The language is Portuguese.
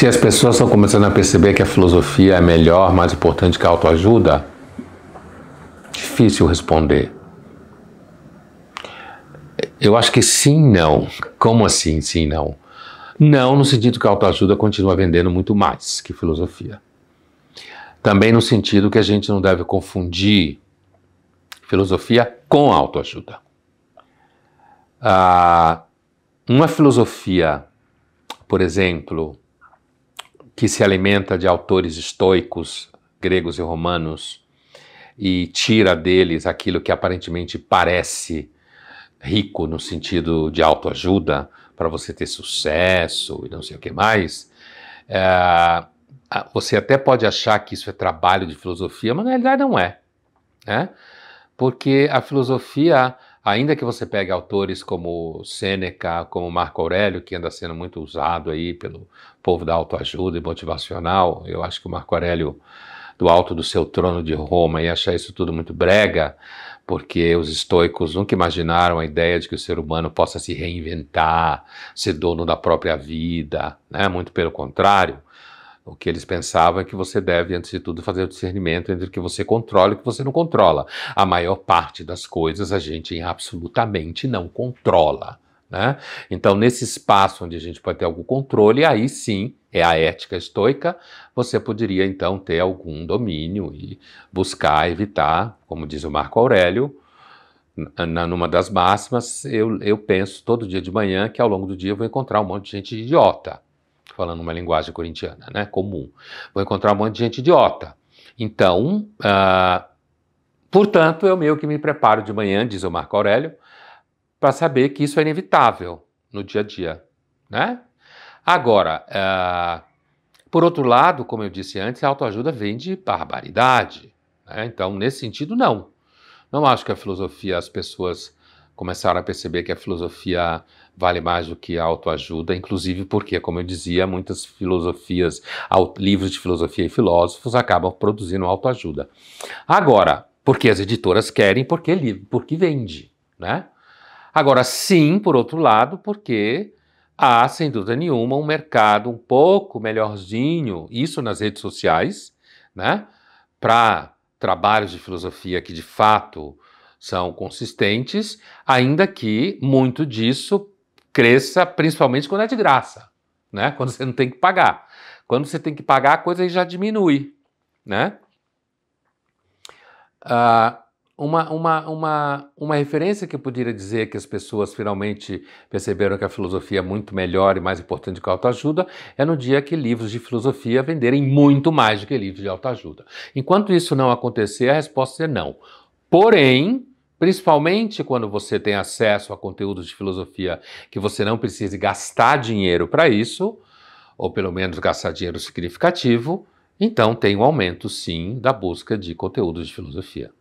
Se as pessoas estão começando a perceber que a filosofia é melhor, mais importante que a autoajuda, difícil responder. Eu acho que sim, não. Como assim, sim, não? Não no sentido que a autoajuda continua vendendo muito mais que filosofia. Também no sentido que a gente não deve confundir filosofia com autoajuda. Ah, uma filosofia, por exemplo, que se alimenta de autores estoicos, gregos e romanos, e tira deles aquilo que aparentemente parece rico no sentido de autoajuda, para você ter sucesso e não sei o que mais, é, você até pode achar que isso é trabalho de filosofia, mas na realidade não é. Né? Porque a filosofia ainda que você pegue autores como Sêneca, como Marco Aurélio, que anda sendo muito usado aí pelo povo da autoajuda e motivacional, eu acho que o Marco Aurélio do alto do seu trono de Roma e achar isso tudo muito brega, porque os estoicos nunca imaginaram a ideia de que o ser humano possa se reinventar, ser dono da própria vida, né? Muito pelo contrário, o que eles pensavam é que você deve, antes de tudo, fazer o discernimento entre o que você controla e o que você não controla. A maior parte das coisas a gente absolutamente não controla. Né? Então, nesse espaço onde a gente pode ter algum controle, aí sim é a ética estoica, você poderia então ter algum domínio e buscar evitar, como diz o Marco Aurélio, numa das máximas, eu, eu penso todo dia de manhã que ao longo do dia eu vou encontrar um monte de gente idiota falando uma linguagem corintiana, né, comum. Vou encontrar um monte de gente idiota. Então, uh, portanto, eu meio que me preparo de manhã, diz o Marco Aurélio, para saber que isso é inevitável no dia a dia, né? Agora, uh, por outro lado, como eu disse antes, a autoajuda vem de barbaridade. Né? Então, nesse sentido, não. Não acho que a filosofia, as pessoas começaram a perceber que a filosofia vale mais do que a autoajuda, inclusive porque, como eu dizia, muitas filosofias, livros de filosofia e filósofos acabam produzindo autoajuda. Agora, porque as editoras querem, porque, porque vende, né? Agora, sim, por outro lado, porque há, sem dúvida nenhuma, um mercado um pouco melhorzinho, isso nas redes sociais, né? Para trabalhos de filosofia que de fato são consistentes, ainda que muito disso cresça, principalmente quando é de graça, né? Quando você não tem que pagar. Quando você tem que pagar, a coisa já diminui, né? Uh, uma, uma, uma, uma referência que eu poderia dizer que as pessoas finalmente perceberam que a filosofia é muito melhor e mais importante que a autoajuda é no dia que livros de filosofia venderem muito mais do que livros de autoajuda. Enquanto isso não acontecer, a resposta é não. Porém, principalmente quando você tem acesso a conteúdos de filosofia que você não precise gastar dinheiro para isso, ou pelo menos gastar dinheiro significativo, então tem um aumento sim da busca de conteúdos de filosofia.